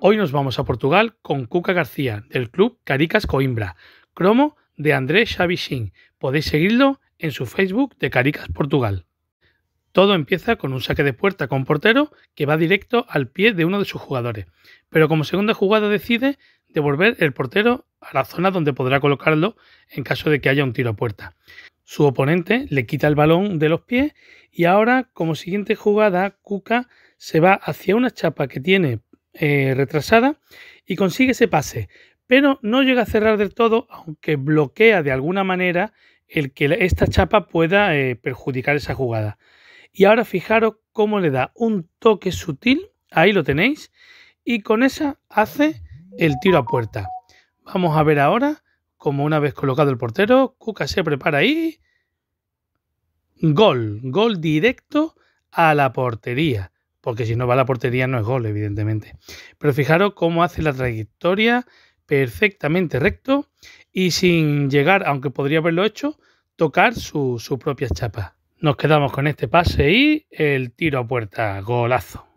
Hoy nos vamos a Portugal con Cuca García, del club Caricas Coimbra, cromo de Andrés Xavichín. Podéis seguirlo en su Facebook de Caricas Portugal. Todo empieza con un saque de puerta con portero que va directo al pie de uno de sus jugadores, pero como segunda jugada decide devolver el portero a la zona donde podrá colocarlo en caso de que haya un tiro a puerta. Su oponente le quita el balón de los pies y ahora, como siguiente jugada, Cuca se va hacia una chapa que tiene eh, retrasada y consigue ese pase, pero no llega a cerrar del todo, aunque bloquea de alguna manera el que esta chapa pueda eh, perjudicar esa jugada. Y ahora fijaros cómo le da un toque sutil, ahí lo tenéis, y con esa hace el tiro a puerta. Vamos a ver ahora, como una vez colocado el portero, Cuca se prepara y Gol, gol directo a la portería porque si no va a la portería no es gol, evidentemente. Pero fijaros cómo hace la trayectoria perfectamente recto y sin llegar, aunque podría haberlo hecho, tocar su, su propia chapa. Nos quedamos con este pase y el tiro a puerta, golazo.